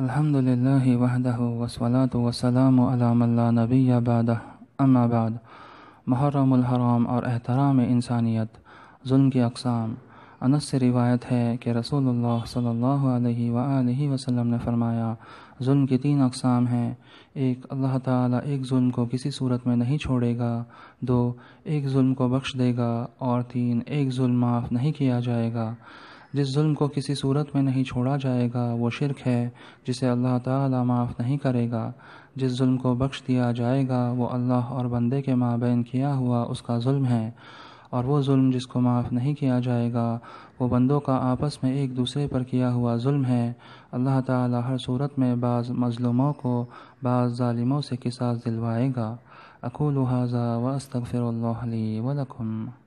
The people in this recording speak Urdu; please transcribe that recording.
الحمد للہ وحدہ وسلاۃ وسلام علام اللہ نبی اما بعد محرم الحرام اور احترام انسانیت ظلم کی اقسام انس سے روایت ہے کہ رسول اللہ صلی اللہ علیہ وآلہ وسلم نے فرمایا ظلم کی تین اقسام ہیں ایک اللہ تعالیٰ ایک ظلم کو کسی صورت میں نہیں چھوڑے گا دو ایک ظلم کو بخش دے گا اور تین ایک ظلم معاف نہیں کیا جائے گا جس ظلم کو کسی صورت میں نہیں چھوڑا جائے گا وہ شرک ہے جسے اللہ تعالیٰ معاف نہیں کرے گا جس ظلم کو بخش دیا جائے گا وہ اللہ اور بندے کے مابین کیا ہوا اس کا ظلم ہے اور وہ ظلم جس کو معاف نہیں کیا جائے گا وہ بندوں کا آپس میں ایک دوسرے پر کیا ہوا ظلم ہے اللہ تعالیٰ ہر صورت میں بعض مظلوموں کو بعض ظالموں سے قصاص دلوائے گا اکو لاظہ واستغفر اللہ علیہ ولکم